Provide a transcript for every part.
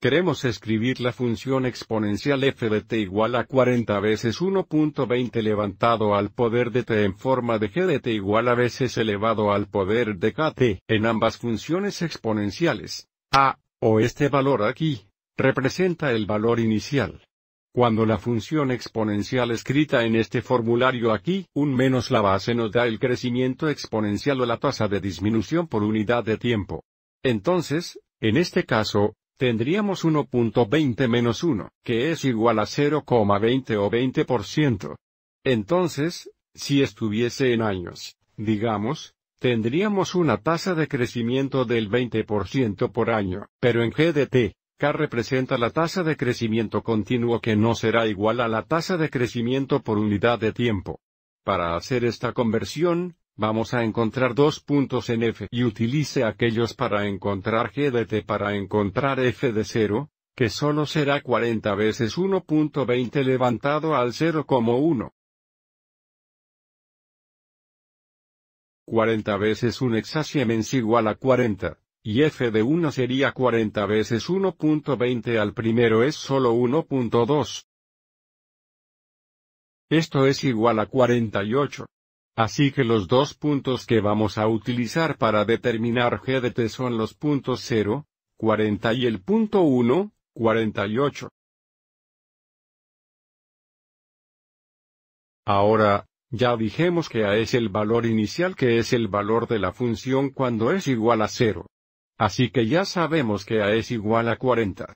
Queremos escribir la función exponencial f de t igual a 40 veces 1.20 levantado al poder de t en forma de g de t igual a veces elevado al poder de kt. En ambas funciones exponenciales, a, o este valor aquí, representa el valor inicial. Cuando la función exponencial escrita en este formulario aquí, un menos la base nos da el crecimiento exponencial o la tasa de disminución por unidad de tiempo. Entonces, en este caso, tendríamos 1.20 menos 1, que es igual a 0,20 o 20%. Entonces, si estuviese en años, digamos, tendríamos una tasa de crecimiento del 20% por año, pero en GDT, K representa la tasa de crecimiento continuo que no será igual a la tasa de crecimiento por unidad de tiempo. Para hacer esta conversión, Vamos a encontrar dos puntos en f y utilice aquellos para encontrar g de t para encontrar f de 0, que solo será 40 veces 1.20 levantado al 0,1. 40 veces un examen es igual a 40, y f de 1 sería 40 veces 1.20 al primero es solo 1.2. Esto es igual a 48. Así que los dos puntos que vamos a utilizar para determinar g de t son los puntos 0, 40 y el punto 1, 48. Ahora, ya dijimos que a es el valor inicial que es el valor de la función cuando es igual a 0. Así que ya sabemos que a es igual a 40.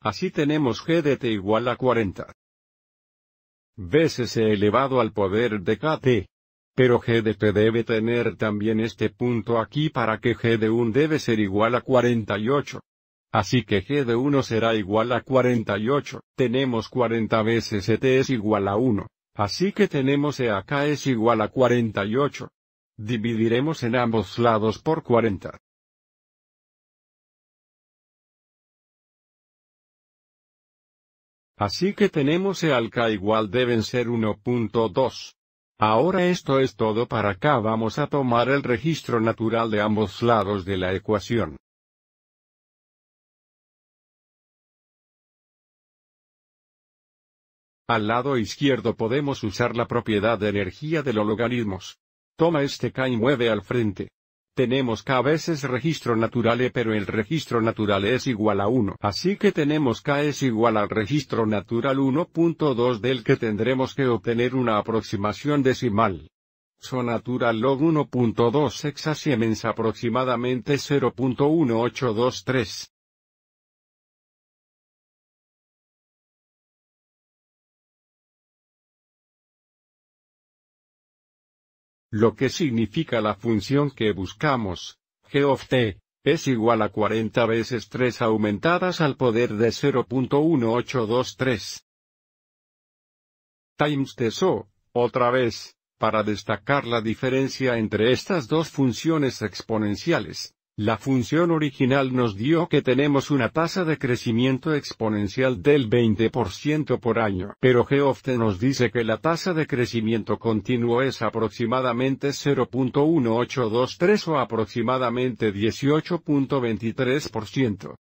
Así tenemos g de t igual a 40 veces e elevado al poder de kt. Pero G GDP debe tener también este punto aquí para que G de 1 debe ser igual a 48. Así que G de 1 será igual a 48, tenemos 40 veces ET es igual a 1, así que tenemos E acá es igual a 48. Dividiremos en ambos lados por 40. Así que tenemos E al K igual deben ser 1.2. Ahora esto es todo para acá vamos a tomar el registro natural de ambos lados de la ecuación. Al lado izquierdo podemos usar la propiedad de energía de los logaritmos. Toma este K y mueve al frente. Tenemos k veces registro natural E pero el registro natural e es igual a 1. Así que tenemos k es igual al registro natural 1.2 del que tendremos que obtener una aproximación decimal. So natural log 1.2 exasiemens aproximadamente 0.1823. lo que significa la función que buscamos, g of t, es igual a 40 veces 3 aumentadas al poder de 0.1823. Times TSO, otra vez, para destacar la diferencia entre estas dos funciones exponenciales, la función original nos dio que tenemos una tasa de crecimiento exponencial del 20% por año, pero Geoft nos dice que la tasa de crecimiento continuo es aproximadamente 0.1823 o aproximadamente 18.23%.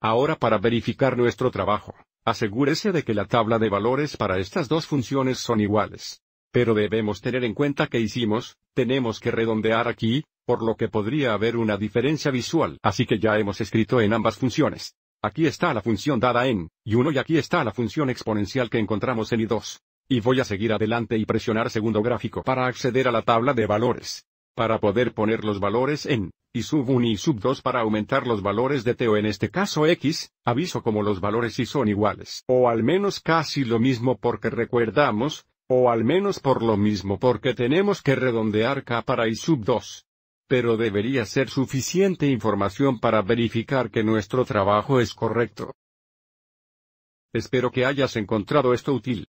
Ahora para verificar nuestro trabajo, asegúrese de que la tabla de valores para estas dos funciones son iguales. Pero debemos tener en cuenta que hicimos, tenemos que redondear aquí, por lo que podría haber una diferencia visual. Así que ya hemos escrito en ambas funciones. Aquí está la función dada en y1 y aquí está la función exponencial que encontramos en y2. Y voy a seguir adelante y presionar segundo gráfico para acceder a la tabla de valores. Para poder poner los valores en y sub 1 y sub 2 para aumentar los valores de t o en este caso x, aviso como los valores si son iguales o al menos casi lo mismo porque recordamos, o al menos por lo mismo porque tenemos que redondear K para I sub 2. Pero debería ser suficiente información para verificar que nuestro trabajo es correcto. Espero que hayas encontrado esto útil.